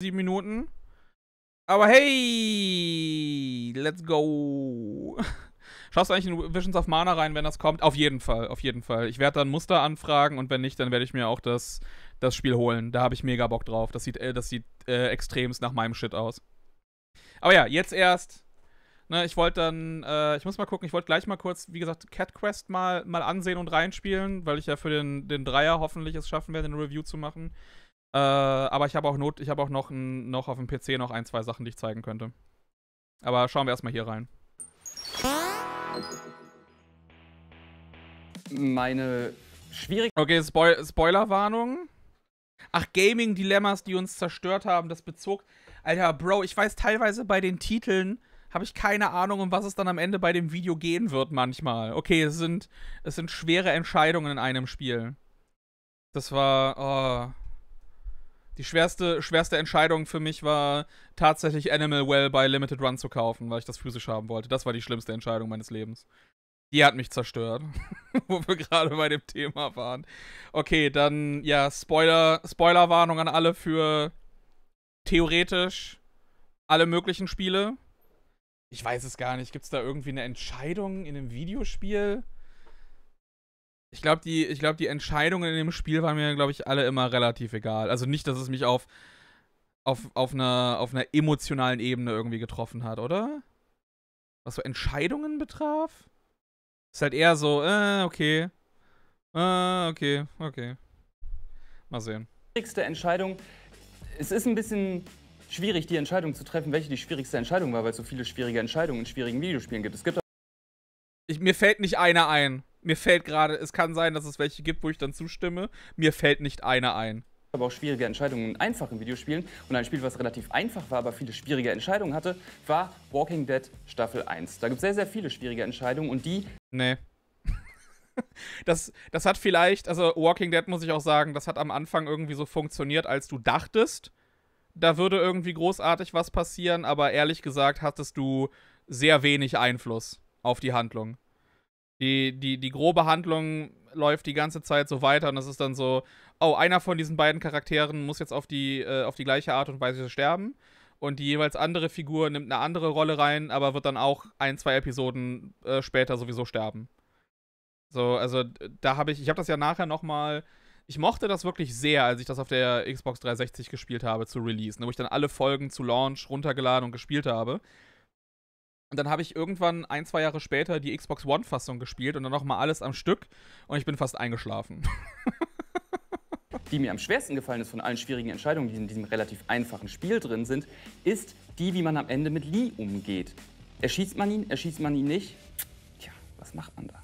sieben Minuten. Aber hey, let's go. Schaust du eigentlich in Visions of Mana rein, wenn das kommt? Auf jeden Fall, auf jeden Fall. Ich werde dann Muster anfragen und wenn nicht, dann werde ich mir auch das, das Spiel holen. Da habe ich mega Bock drauf. Das sieht, äh, das sieht äh, extremst nach meinem Shit aus. Aber ja, jetzt erst. Ne, ich wollte dann, äh, ich muss mal gucken, ich wollte gleich mal kurz, wie gesagt, Cat Quest mal, mal ansehen und reinspielen, weil ich ja für den, den Dreier hoffentlich es schaffen werde, eine Review zu machen. Äh, aber ich habe auch Not, ich habe auch noch, ein, noch auf dem PC noch ein, zwei Sachen, die ich zeigen könnte. Aber schauen wir erstmal hier rein. Meine schwierig. Okay, Spoil Spoilerwarnung. Ach, Gaming-Dilemmas, die uns zerstört haben, das bezog. Alter, Bro, ich weiß teilweise bei den Titeln habe ich keine Ahnung, um was es dann am Ende bei dem Video gehen wird manchmal. Okay, es sind, es sind schwere Entscheidungen in einem Spiel. Das war. Oh. Die schwerste, schwerste Entscheidung für mich war tatsächlich Animal Well bei Limited Run zu kaufen, weil ich das physisch haben wollte. Das war die schlimmste Entscheidung meines Lebens. Die hat mich zerstört, wo wir gerade bei dem Thema waren. Okay, dann ja, Spoiler, Spoilerwarnung an alle für theoretisch alle möglichen Spiele. Ich weiß es gar nicht. Gibt es da irgendwie eine Entscheidung in einem Videospiel? Ich glaube, die, glaub, die Entscheidungen in dem Spiel waren mir, glaube ich, alle immer relativ egal. Also nicht, dass es mich auf, auf, auf, einer, auf einer emotionalen Ebene irgendwie getroffen hat, oder? Was so Entscheidungen betraf? Ist halt eher so, äh, okay. Äh, okay, okay. Mal sehen. Die schwierigste Entscheidung. Es ist ein bisschen schwierig, die Entscheidung zu treffen, welche die schwierigste Entscheidung war, weil es so viele schwierige Entscheidungen in schwierigen Videospielen gibt. Es gibt ich, mir fällt nicht einer ein. Mir fällt gerade, es kann sein, dass es welche gibt, wo ich dann zustimme. Mir fällt nicht einer ein aber auch schwierige Entscheidungen in einfachen Videospielen. Und ein Spiel, was relativ einfach war, aber viele schwierige Entscheidungen hatte, war Walking Dead Staffel 1. Da gibt es sehr, sehr viele schwierige Entscheidungen und die. Nee. das, das hat vielleicht, also Walking Dead muss ich auch sagen, das hat am Anfang irgendwie so funktioniert, als du dachtest, da würde irgendwie großartig was passieren, aber ehrlich gesagt hattest du sehr wenig Einfluss auf die Handlung. Die, die, die grobe Handlung läuft die ganze Zeit so weiter und es ist dann so, oh, einer von diesen beiden Charakteren muss jetzt auf die, äh, auf die gleiche Art und Weise sterben. Und die jeweils andere Figur nimmt eine andere Rolle rein, aber wird dann auch ein, zwei Episoden äh, später sowieso sterben. So, also da habe ich, ich habe das ja nachher nochmal, ich mochte das wirklich sehr, als ich das auf der Xbox 360 gespielt habe zu Release, ne, wo ich dann alle Folgen zu Launch runtergeladen und gespielt habe. Und dann habe ich irgendwann ein, zwei Jahre später die Xbox One-Fassung gespielt und dann nochmal alles am Stück und ich bin fast eingeschlafen. die mir am schwersten gefallen ist von allen schwierigen Entscheidungen, die in diesem relativ einfachen Spiel drin sind, ist die, wie man am Ende mit Lee umgeht. Erschießt man ihn, erschießt man ihn nicht? Tja, was macht man da?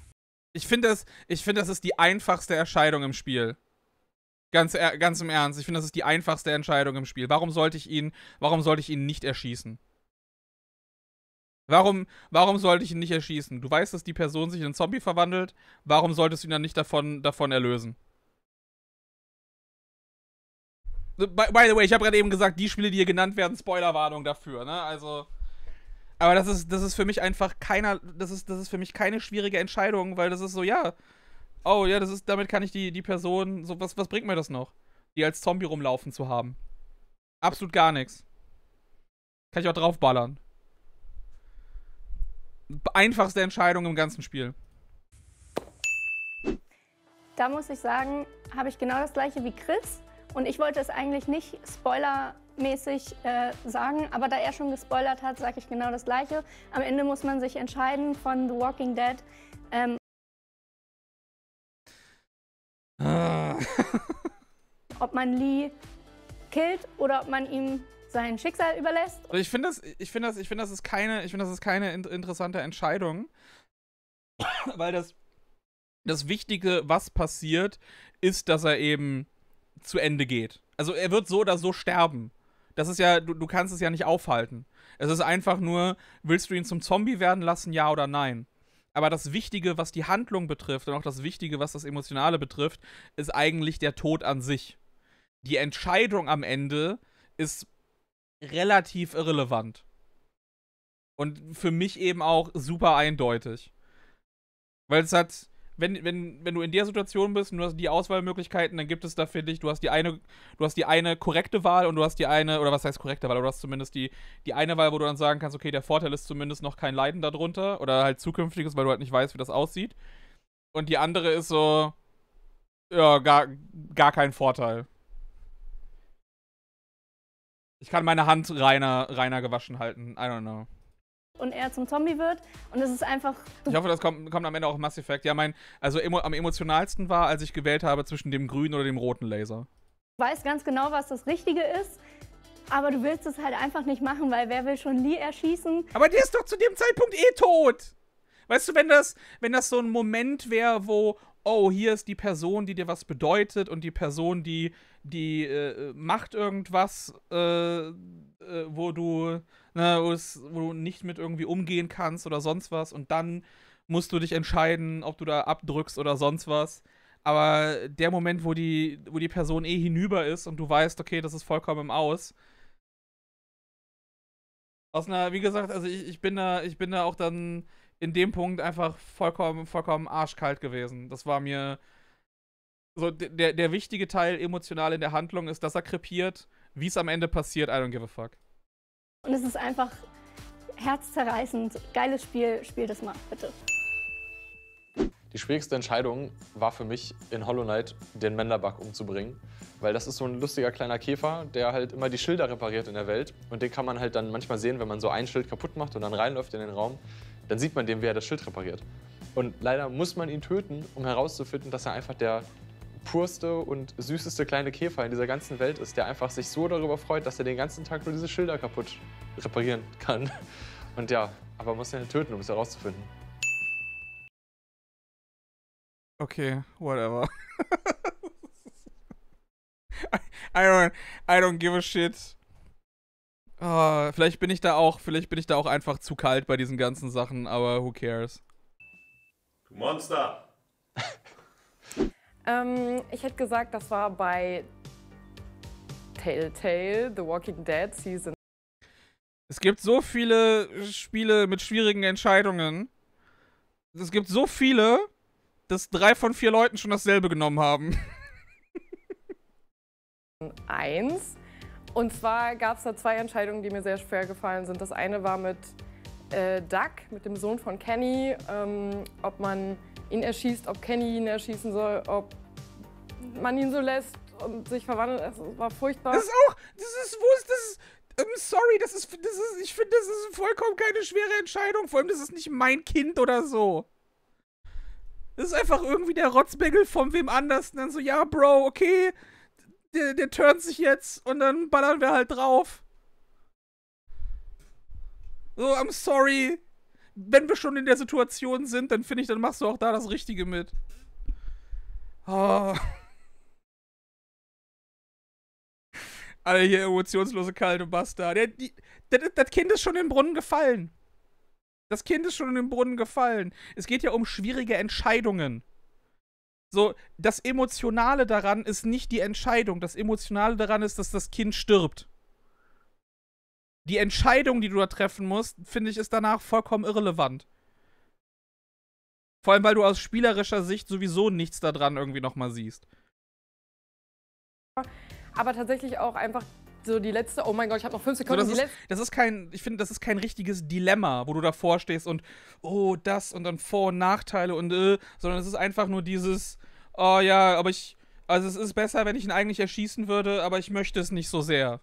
Ich finde, das, find, das ist die einfachste Entscheidung im Spiel. Ganz, ganz im Ernst, ich finde, das ist die einfachste Entscheidung im Spiel. Warum sollte ich ihn, warum sollte ich ihn nicht erschießen? Warum, warum sollte ich ihn nicht erschießen? Du weißt, dass die Person sich in einen Zombie verwandelt. Warum solltest du ihn dann nicht davon, davon erlösen? By, by the way, ich habe gerade eben gesagt, die Spiele, die hier genannt werden, Spoilerwarnung dafür, ne? Also. Aber das ist, das ist für mich einfach keiner. Das ist, das ist für mich keine schwierige Entscheidung, weil das ist so, ja. Oh ja, das ist, damit kann ich die, die Person. So, was, was bringt mir das noch? Die als Zombie rumlaufen zu haben. Absolut gar nichts. Kann ich auch draufballern einfachste Entscheidung im ganzen Spiel. Da muss ich sagen, habe ich genau das gleiche wie Chris. Und ich wollte es eigentlich nicht spoilermäßig äh, sagen, aber da er schon gespoilert hat, sage ich genau das gleiche. Am Ende muss man sich entscheiden von The Walking Dead. Ähm, ah. ob man Lee killt oder ob man ihm sein Schicksal überlässt. Also ich finde das, ich finde das, ich finde das ist keine, ich finde das ist keine in interessante Entscheidung, weil das das Wichtige, was passiert, ist, dass er eben zu Ende geht. Also er wird so oder so sterben. Das ist ja, du, du kannst es ja nicht aufhalten. Es ist einfach nur, willst du ihn zum Zombie werden lassen, ja oder nein? Aber das Wichtige, was die Handlung betrifft und auch das Wichtige, was das Emotionale betrifft, ist eigentlich der Tod an sich. Die Entscheidung am Ende ist relativ irrelevant. Und für mich eben auch super eindeutig. Weil es hat, wenn, wenn, wenn du in der Situation bist und du hast die Auswahlmöglichkeiten, dann gibt es da, finde ich, du hast die eine, du hast die eine korrekte Wahl und du hast die eine, oder was heißt korrekte Wahl, aber du hast zumindest die, die eine Wahl, wo du dann sagen kannst, okay, der Vorteil ist zumindest noch kein Leiden darunter oder halt zukünftiges, weil du halt nicht weißt, wie das aussieht. Und die andere ist so, ja, gar, gar kein Vorteil. Ich kann meine Hand reiner, reiner gewaschen halten. I don't know. Und er zum Zombie wird. Und es ist einfach. Ich hoffe, das kommt, kommt am Ende auch Mass Effect. Ja, mein. Also emo, am emotionalsten war, als ich gewählt habe zwischen dem grünen oder dem roten Laser. Du weißt ganz genau, was das Richtige ist. Aber du willst es halt einfach nicht machen, weil wer will schon Lee erschießen? Aber der ist doch zu dem Zeitpunkt eh tot! Weißt du, wenn das, wenn das so ein Moment wäre, wo, oh, hier ist die Person, die dir was bedeutet und die Person, die die äh, macht irgendwas, äh, äh, wo du, ne, wo, du nicht mit irgendwie umgehen kannst oder sonst was und dann musst du dich entscheiden, ob du da abdrückst oder sonst was. Aber der Moment, wo die, wo die Person eh hinüber ist und du weißt, okay, das ist vollkommen im Aus. Aus einer, wie gesagt, also ich, ich bin da, ich bin da auch dann in dem Punkt einfach vollkommen, vollkommen arschkalt gewesen. Das war mir, so der, der wichtige Teil emotional in der Handlung ist, dass er krepiert. Wie es am Ende passiert, I don't give a fuck. Und es ist einfach herzzerreißend. Geiles Spiel, spiel das mal, bitte. Die schwierigste Entscheidung war für mich, in Hollow Knight den Menderbug umzubringen. Weil das ist so ein lustiger kleiner Käfer, der halt immer die Schilder repariert in der Welt. Und den kann man halt dann manchmal sehen, wenn man so ein Schild kaputt macht und dann reinläuft in den Raum, dann sieht man dem, wie er das Schild repariert. Und leider muss man ihn töten, um herauszufinden, dass er einfach der purste und süßeste kleine Käfer in dieser ganzen Welt ist, der einfach sich so darüber freut, dass er den ganzen Tag nur diese Schilder kaputt reparieren kann. Und ja, aber man muss ihn töten, um es herauszufinden. Okay, whatever. I don't, I don't give a shit. Oh, vielleicht bin ich da auch, vielleicht bin ich da auch einfach zu kalt bei diesen ganzen Sachen, aber who cares? Du Monster! Ähm, ich hätte gesagt, das war bei Telltale, The Walking Dead Season. Es gibt so viele Spiele mit schwierigen Entscheidungen. Es gibt so viele, dass drei von vier Leuten schon dasselbe genommen haben. Eins. Und zwar gab es da zwei Entscheidungen, die mir sehr schwer gefallen sind. Das eine war mit äh, Duck, mit dem Sohn von Kenny, ähm, ob man ihn erschießt, ob Kenny ihn erschießen soll, ob man ihn so lässt und sich verwandelt. Also, es war furchtbar. Das ist auch, das ist, wo ist das? Um, ähm, sorry, das ist, das ist, ich finde, das ist vollkommen keine schwere Entscheidung. Vor allem, das ist nicht mein Kind oder so. Das ist einfach irgendwie der Rotzbeggel von wem anders. Und dann so, ja, Bro, okay, der, der turnt sich jetzt und dann ballern wir halt drauf. So, I'm sorry wenn wir schon in der Situation sind, dann finde ich, dann machst du auch da das Richtige mit. Oh. Alle hier emotionslose kalte Bastard. Der, die, das, das Kind ist schon in den Brunnen gefallen. Das Kind ist schon in den Brunnen gefallen. Es geht ja um schwierige Entscheidungen. So, das Emotionale daran ist nicht die Entscheidung. Das Emotionale daran ist, dass das Kind stirbt die Entscheidung, die du da treffen musst, finde ich, ist danach vollkommen irrelevant. Vor allem, weil du aus spielerischer Sicht sowieso nichts daran irgendwie nochmal siehst. Aber tatsächlich auch einfach so die letzte, oh mein Gott, ich habe noch fünf Sekunden. So, das, ist, das ist kein, ich finde, das ist kein richtiges Dilemma, wo du davor stehst und oh, das und dann Vor- und Nachteile und äh, sondern es ist einfach nur dieses, oh ja, aber ich, also es ist besser, wenn ich ihn eigentlich erschießen würde, aber ich möchte es nicht so sehr.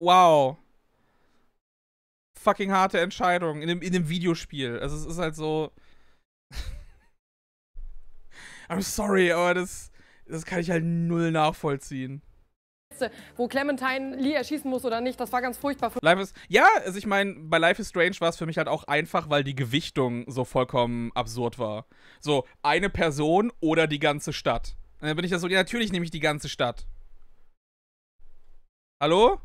Wow fucking harte Entscheidung in einem, in einem Videospiel. Also es ist halt so. I'm sorry, aber das, das kann ich halt null nachvollziehen. Wo Clementine Lee erschießen muss oder nicht, das war ganz furchtbar. Life is, ja, also ich meine, bei Life is Strange war es für mich halt auch einfach, weil die Gewichtung so vollkommen absurd war. So, eine Person oder die ganze Stadt. Und dann bin ich das so, ja, natürlich nehme ich die ganze Stadt. Hallo?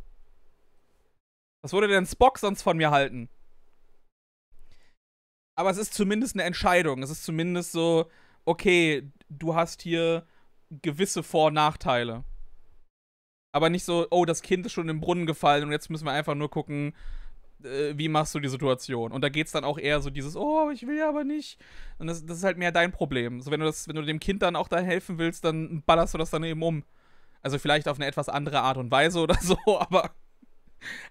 Was würde denn Spock sonst von mir halten? Aber es ist zumindest eine Entscheidung. Es ist zumindest so, okay, du hast hier gewisse Vor- und Nachteile. Aber nicht so, oh, das Kind ist schon im Brunnen gefallen und jetzt müssen wir einfach nur gucken, äh, wie machst du die Situation? Und da geht es dann auch eher so dieses, oh, ich will ja aber nicht. Und das, das ist halt mehr dein Problem. So, wenn du das, wenn du dem Kind dann auch da helfen willst, dann ballerst du das dann eben um. Also vielleicht auf eine etwas andere Art und Weise oder so, aber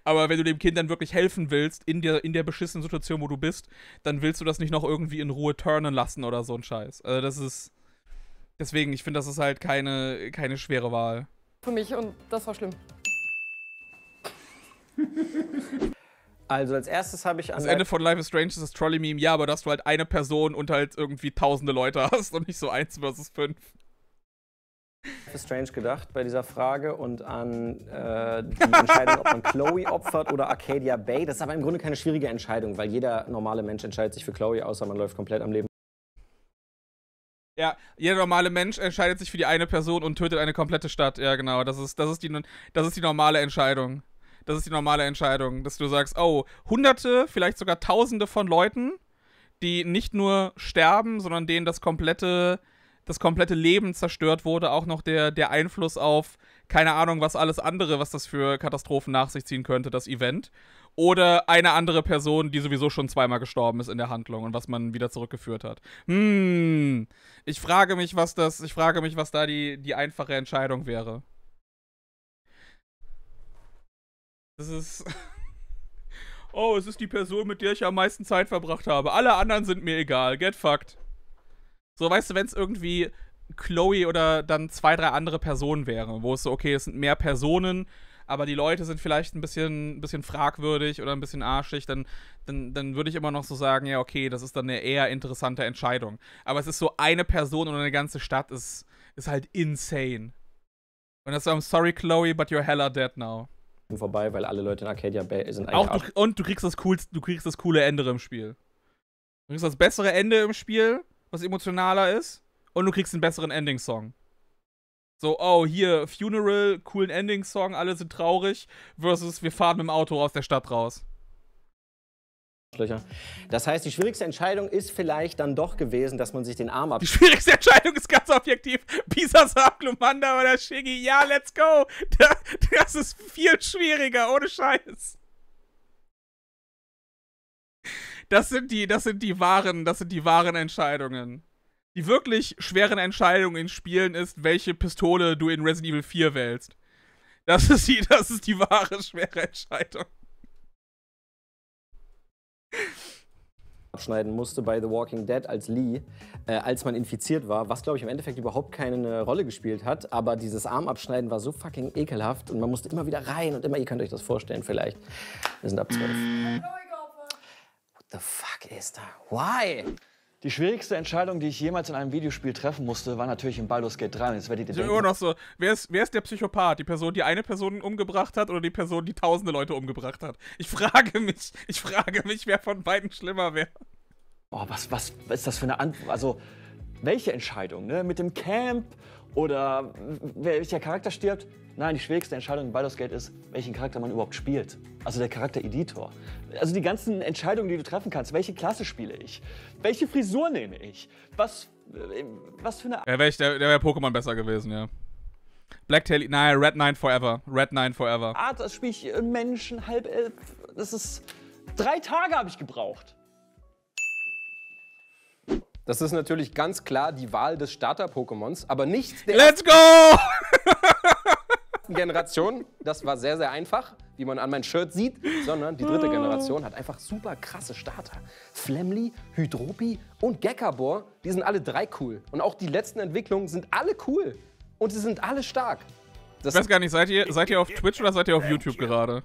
aber wenn du dem Kind dann wirklich helfen willst, in der, in der beschissenen Situation, wo du bist, dann willst du das nicht noch irgendwie in Ruhe turnen lassen oder so ein Scheiß. Also das ist. Deswegen, ich finde, das ist halt keine, keine schwere Wahl. Für mich und das war schlimm. Also als erstes habe ich Das Ende von Life is Strange ist das Trolley-Meme, ja, aber dass du halt eine Person und halt irgendwie tausende Leute hast und nicht so eins versus fünf. Strange gedacht bei dieser Frage und an äh, die Entscheidung, ob man Chloe opfert oder Arcadia Bay. Das ist aber im Grunde keine schwierige Entscheidung, weil jeder normale Mensch entscheidet sich für Chloe, außer man läuft komplett am Leben. Ja, jeder normale Mensch entscheidet sich für die eine Person und tötet eine komplette Stadt. Ja, genau. Das ist, das ist, die, das ist die normale Entscheidung. Das ist die normale Entscheidung, dass du sagst, oh, hunderte, vielleicht sogar tausende von Leuten, die nicht nur sterben, sondern denen das komplette das komplette Leben zerstört wurde, auch noch der, der Einfluss auf, keine Ahnung, was alles andere, was das für Katastrophen nach sich ziehen könnte, das Event. Oder eine andere Person, die sowieso schon zweimal gestorben ist in der Handlung und was man wieder zurückgeführt hat. Hm, ich frage mich, was das, ich frage mich, was da die, die einfache Entscheidung wäre. Das ist. oh, es ist die Person, mit der ich am meisten Zeit verbracht habe. Alle anderen sind mir egal. Get fucked. So, weißt du, wenn es irgendwie Chloe oder dann zwei, drei andere Personen wäre, wo es so, okay, es sind mehr Personen, aber die Leute sind vielleicht ein bisschen, ein bisschen fragwürdig oder ein bisschen arschig, dann, dann, dann würde ich immer noch so sagen, ja, okay, das ist dann eine eher interessante Entscheidung. Aber es ist so eine Person oder eine ganze Stadt ist, ist halt insane. Und das ist, I'm sorry, Chloe, but you're hella dead now. Vorbei, weil alle Leute in Arcadia Bay sind eigentlich. Auch du, und du kriegst, das cool, du kriegst das coole Ende im Spiel. Du kriegst das bessere Ende im Spiel was emotionaler ist. Und du kriegst einen besseren Ending-Song. So, oh, hier, Funeral, coolen Ending-Song, alle sind traurig, versus wir fahren mit dem Auto aus der Stadt raus. Das heißt, die schwierigste Entscheidung ist vielleicht dann doch gewesen, dass man sich den Arm ab. Die schwierigste Entscheidung ist ganz objektiv. Pisa Sablumanda oder Shiggy. Ja, let's go. Das ist viel schwieriger, ohne Scheiß. das sind die, das sind die wahren, das sind die wahren Entscheidungen. Die wirklich schweren Entscheidungen in Spielen ist, welche Pistole du in Resident Evil 4 wählst. Das ist die, das ist die wahre schwere Entscheidung. abschneiden musste bei The Walking Dead als Lee, äh, als man infiziert war, was glaube ich im Endeffekt überhaupt keine äh, Rolle gespielt hat, aber dieses Armabschneiden war so fucking ekelhaft und man musste immer wieder rein und immer, ihr könnt euch das vorstellen vielleicht. Wir sind ab 12. The fuck ist da? Why? Die schwierigste Entscheidung, die ich jemals in einem Videospiel treffen musste, war natürlich in Baldur's Gate 3. Und jetzt werdet ihr denken, immer noch so, wer ist, wer ist der Psychopath? Die Person, die eine Person umgebracht hat oder die Person, die tausende Leute umgebracht hat? Ich frage mich, ich frage mich, wer von beiden schlimmer wäre. Oh, was, was, was ist das für eine Antwort? Also, welche Entscheidung, ne? Mit dem Camp oder welcher Charakter stirbt? Nein, die schwierigste Entscheidung in Baldur's Gate ist, welchen Charakter man überhaupt spielt. Also der Charakter-Editor. Also die ganzen Entscheidungen, die du treffen kannst. Welche Klasse spiele ich? Welche Frisur nehme ich? Was, äh, was für eine... Ja, wär ich, der, der wäre Pokémon besser gewesen, ja. Blacktail, nein, Red Nine Forever. Red Nine Forever. Ah, das spiele ich äh, Menschen, halb elf. Das ist... Drei Tage habe ich gebraucht. Das ist natürlich ganz klar die Wahl des Starter-Pokémons, aber nicht der... Let's go! Generation, das war sehr, sehr einfach, wie man an meinem Shirt sieht, sondern die dritte Generation hat einfach super krasse Starter. Flemly, Hydropi und Gekabor, die sind alle drei cool. Und auch die letzten Entwicklungen sind alle cool. Und sie sind alle stark. Das ich weiß gar nicht, seid ihr, seid ihr auf Twitch oder seid ihr auf YouTube gerade?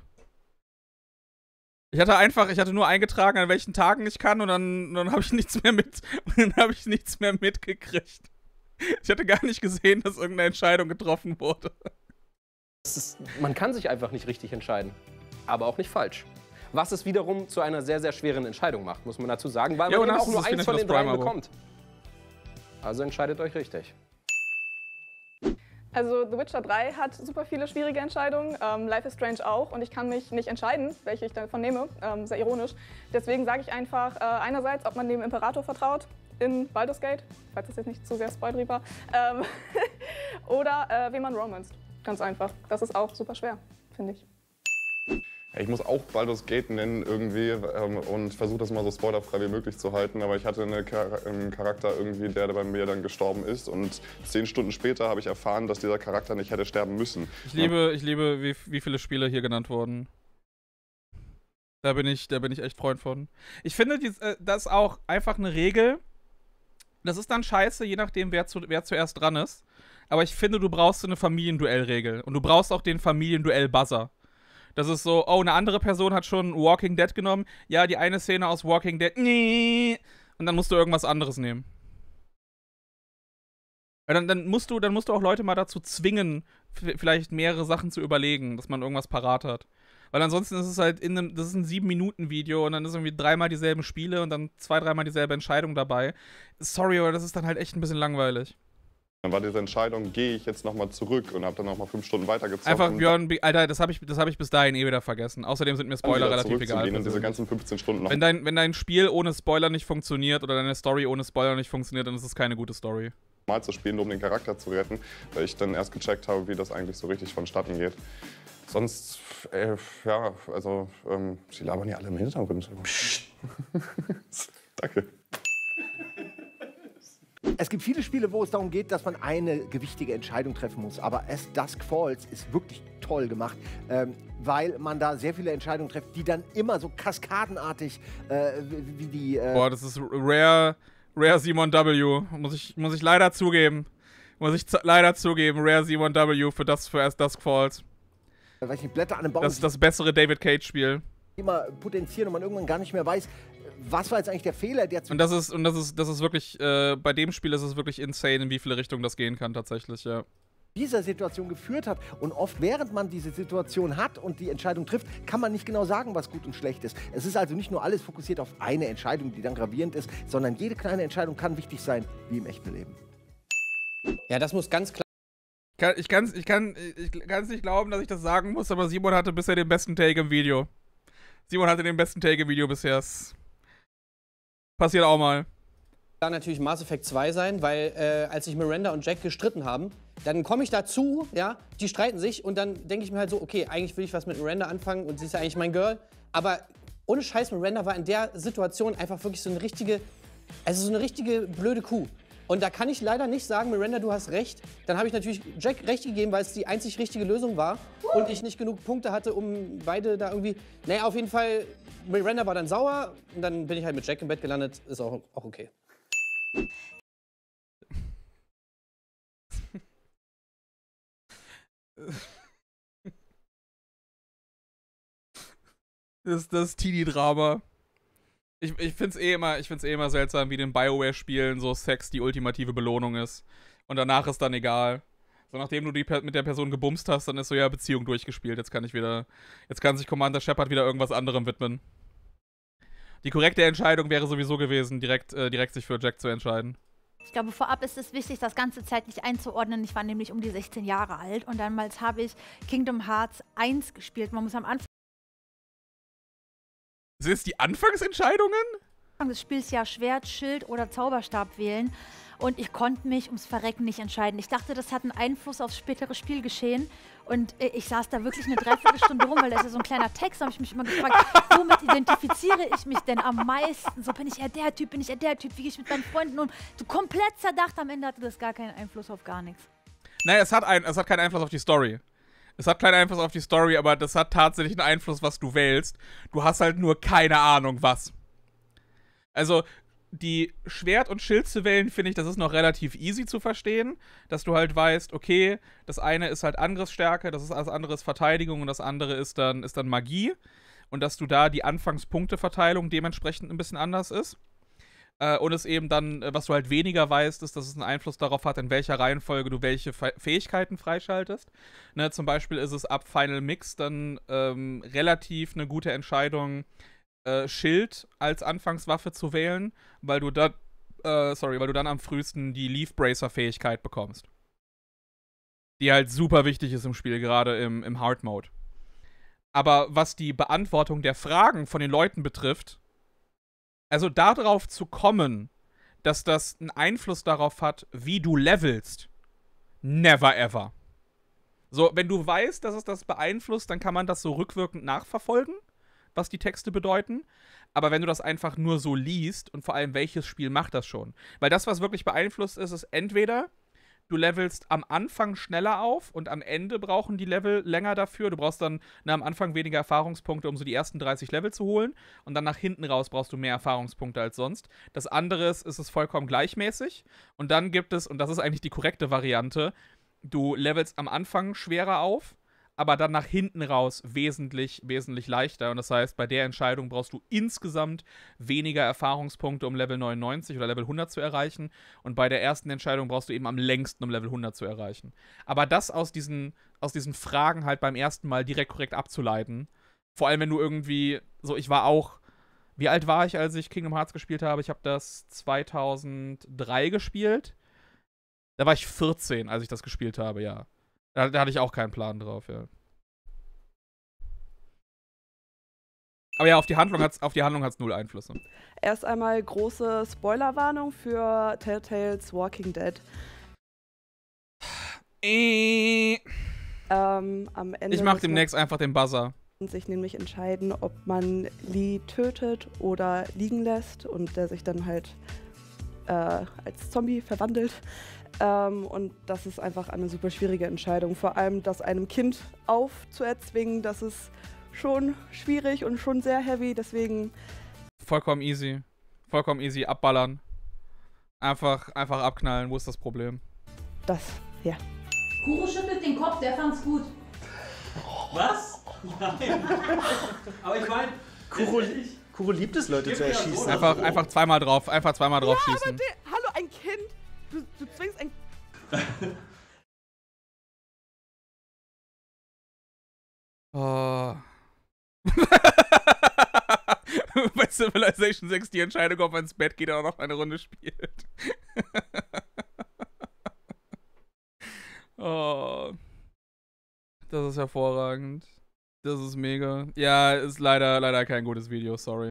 Ich hatte einfach, ich hatte nur eingetragen, an welchen Tagen ich kann und dann, dann habe ich nichts mehr mit, dann habe ich nichts mehr mitgekriegt. Ich hatte gar nicht gesehen, dass irgendeine Entscheidung getroffen wurde. Ist, man kann sich einfach nicht richtig entscheiden, aber auch nicht falsch. Was es wiederum zu einer sehr, sehr schweren Entscheidung macht, muss man dazu sagen, weil ja, man auch nur eins von den dreien bekommt. Also entscheidet euch richtig. Also The Witcher 3 hat super viele schwierige Entscheidungen, ähm, Life is Strange auch und ich kann mich nicht entscheiden, welche ich davon nehme, ähm, sehr ironisch. Deswegen sage ich einfach äh, einerseits, ob man dem Imperator vertraut in Baldur's Gate, falls das jetzt nicht zu sehr spoilery war, ähm, oder äh, wie man romanced. Ganz einfach. Das ist auch super schwer, finde ich. Ich muss auch Baldur's Gate nennen irgendwie ähm, und versuche das mal so spoilerfrei wie möglich zu halten. Aber ich hatte eine Char einen Charakter irgendwie, der bei mir dann gestorben ist. Und zehn Stunden später habe ich erfahren, dass dieser Charakter nicht hätte sterben müssen. Ich liebe, ich liebe wie, wie viele Spiele hier genannt wurden. Da bin ich, da bin ich echt Freund von. Ich finde, dies, äh, das ist auch einfach eine Regel. Das ist dann scheiße, je nachdem, wer, zu, wer zuerst dran ist aber ich finde, du brauchst so eine Familienduellregel. Und du brauchst auch den Familienduell-Buzzer. Das ist so, oh, eine andere Person hat schon Walking Dead genommen. Ja, die eine Szene aus Walking Dead. Nee. Und dann musst du irgendwas anderes nehmen. Ja, dann, dann, musst du, dann musst du auch Leute mal dazu zwingen, vielleicht mehrere Sachen zu überlegen, dass man irgendwas parat hat. Weil ansonsten ist es halt in einem, das ist ein 7-Minuten-Video und dann ist irgendwie dreimal dieselben Spiele und dann zwei, dreimal dieselbe Entscheidung dabei. Sorry, aber das ist dann halt echt ein bisschen langweilig. Dann war diese Entscheidung, gehe ich jetzt nochmal zurück und habe dann nochmal fünf Stunden weitergezogen. Einfach Björn, Alter, das habe ich, hab ich bis dahin eh wieder vergessen. Außerdem sind mir Spoiler relativ egal. Und diese ganzen 15 Stunden noch wenn, dein, wenn dein Spiel ohne Spoiler nicht funktioniert oder deine Story ohne Spoiler nicht funktioniert, dann ist es keine gute Story. Mal zu spielen, nur um den Charakter zu retten, weil ich dann erst gecheckt habe, wie das eigentlich so richtig vonstatten geht. Sonst, ey, äh, ja, also, ähm, sie labern ja alle im Hintergrund. Danke. Es gibt viele Spiele, wo es darum geht, dass man eine gewichtige Entscheidung treffen muss. Aber As Dusk Falls ist wirklich toll gemacht, ähm, weil man da sehr viele Entscheidungen trifft, die dann immer so kaskadenartig äh, wie die. Äh Boah, das ist Rare, Rare Simon W. Muss ich, muss ich leider zugeben. Muss ich leider zugeben, Rare Simon W. für das für As Dusk Falls. Weil ich die Blätter an einem Baum. Das ist das bessere David Cage-Spiel immer potenzieren und man irgendwann gar nicht mehr weiß, was war jetzt eigentlich der Fehler, der zu. Und das ist, und das ist, das ist wirklich, äh, bei dem Spiel ist es wirklich insane, in wie viele Richtungen das gehen kann, tatsächlich, ja dieser Situation geführt hat. Und oft, während man diese Situation hat und die Entscheidung trifft, kann man nicht genau sagen, was gut und schlecht ist. Es ist also nicht nur alles fokussiert auf eine Entscheidung, die dann gravierend ist, sondern jede kleine Entscheidung kann wichtig sein, wie im echten Leben. Ja, das muss ganz klar. Ich kann es ich kann, ich kann's nicht glauben, dass ich das sagen muss, aber Simon hatte bisher den besten Take im Video. Simon hatte den besten Take-Video bisher. Passiert auch mal. Kann natürlich Mass Effect 2 sein, weil äh, als sich Miranda und Jack gestritten haben, dann komme ich dazu, ja, die streiten sich und dann denke ich mir halt so, okay, eigentlich will ich was mit Miranda anfangen und sie ist ja eigentlich mein Girl, aber ohne Scheiß, Miranda war in der Situation einfach wirklich so eine richtige, also so eine richtige blöde Kuh. Und da kann ich leider nicht sagen, Miranda, du hast recht. Dann habe ich natürlich Jack recht gegeben, weil es die einzig richtige Lösung war und ich nicht genug Punkte hatte, um beide da irgendwie. Naja, auf jeden Fall, Miranda war dann sauer und dann bin ich halt mit Jack im Bett gelandet. Ist auch, auch okay. Das, ist das Teenie-Drama ich, ich finde es eh, immer, ich find's eh immer seltsam, wie in den Bioware-Spielen so Sex die ultimative Belohnung ist. Und danach ist dann egal. So, nachdem du die mit der Person gebumst hast, dann ist so, ja, Beziehung durchgespielt. Jetzt kann ich wieder, jetzt kann sich Commander Shepard wieder irgendwas anderem widmen. Die korrekte Entscheidung wäre sowieso gewesen, direkt, äh, direkt sich für Jack zu entscheiden. Ich glaube, vorab ist es wichtig, das ganze zeitlich einzuordnen. Ich war nämlich um die 16 Jahre alt und damals habe ich Kingdom Hearts 1 gespielt. Man muss am Anfang sind es die Anfangsentscheidungen? Anfang des Spiels ja Schwert, Schild oder Zauberstab wählen. Und ich konnte mich ums Verrecken nicht entscheiden. Ich dachte, das hat einen Einfluss aufs spätere Spielgeschehen. Und äh, ich saß da wirklich eine Dreiviertelstunde rum, weil das ist ja so ein kleiner Text. Da habe ich mich immer gefragt, womit identifiziere ich mich denn am meisten? So bin ich eher der Typ, bin ich eher der Typ, wie gehe ich mit meinen Freunden um? So komplett zerdacht, am Ende hatte das gar keinen Einfluss auf gar nichts. Naja, es hat, ein, es hat keinen Einfluss auf die Story. Es hat keinen Einfluss auf die Story, aber das hat tatsächlich einen Einfluss, was du wählst. Du hast halt nur keine Ahnung, was. Also, die Schwert- und Schild zu wählen, finde ich, das ist noch relativ easy zu verstehen, dass du halt weißt, okay, das eine ist halt Angriffsstärke, das, ist, das andere ist Verteidigung und das andere ist dann, ist dann Magie. Und dass du da die Anfangspunkteverteilung dementsprechend ein bisschen anders ist. Äh, und es eben dann, äh, was du halt weniger weißt, ist, dass es einen Einfluss darauf hat, in welcher Reihenfolge du welche Fe Fähigkeiten freischaltest. Ne, zum Beispiel ist es ab Final Mix dann ähm, relativ eine gute Entscheidung, äh, Schild als Anfangswaffe zu wählen, weil du dann, äh, sorry, weil du dann am frühesten die Leaf Bracer Fähigkeit bekommst. Die halt super wichtig ist im Spiel, gerade im, im Hard Mode. Aber was die Beantwortung der Fragen von den Leuten betrifft, also darauf zu kommen, dass das einen Einfluss darauf hat, wie du levelst, never ever. So, wenn du weißt, dass es das beeinflusst, dann kann man das so rückwirkend nachverfolgen, was die Texte bedeuten. Aber wenn du das einfach nur so liest und vor allem welches Spiel macht das schon? Weil das, was wirklich beeinflusst ist, ist entweder du levelst am Anfang schneller auf und am Ende brauchen die Level länger dafür. Du brauchst dann na, ne, am Anfang weniger Erfahrungspunkte, um so die ersten 30 Level zu holen. Und dann nach hinten raus brauchst du mehr Erfahrungspunkte als sonst. Das andere ist, ist es vollkommen gleichmäßig. Und dann gibt es, und das ist eigentlich die korrekte Variante, du levelst am Anfang schwerer auf aber dann nach hinten raus wesentlich, wesentlich leichter. Und das heißt, bei der Entscheidung brauchst du insgesamt weniger Erfahrungspunkte, um Level 99 oder Level 100 zu erreichen. Und bei der ersten Entscheidung brauchst du eben am längsten, um Level 100 zu erreichen. Aber das aus diesen, aus diesen Fragen halt beim ersten Mal direkt korrekt abzuleiten. Vor allem, wenn du irgendwie, so ich war auch, wie alt war ich, als ich Kingdom Hearts gespielt habe? Ich habe das 2003 gespielt. Da war ich 14, als ich das gespielt habe, ja. Da, da hatte ich auch keinen Plan drauf, ja. Aber ja, auf die Handlung hat's, auf die Handlung hat's null Einflüsse. Erst einmal große Spoilerwarnung für Telltales Walking Dead. Ähm, am Ende ich mach demnächst einfach den Buzzer. Sich nämlich entscheiden, ob man Lee tötet oder liegen lässt und der sich dann halt äh, als Zombie verwandelt. Ähm, und das ist einfach eine super schwierige Entscheidung. Vor allem, das einem Kind aufzuerzwingen, das ist schon schwierig und schon sehr heavy. Deswegen. Vollkommen easy. Vollkommen easy. Abballern. Einfach, einfach abknallen. Wo ist das Problem? Das, ja. Kuro schüttelt den Kopf, der fand's gut. Was? Nein. Aber ich meine. Kuro, Kuro liebt es, Leute zu erschießen. Einfach, einfach zweimal drauf, einfach zweimal drauf ja, schießen. Du, du zwingst ein. oh. Bei Civilization 6 die Entscheidung, ob man ins Bett geht oder noch eine Runde spielt. oh. Das ist hervorragend. Das ist mega. Ja, ist leider, leider kein gutes Video, sorry.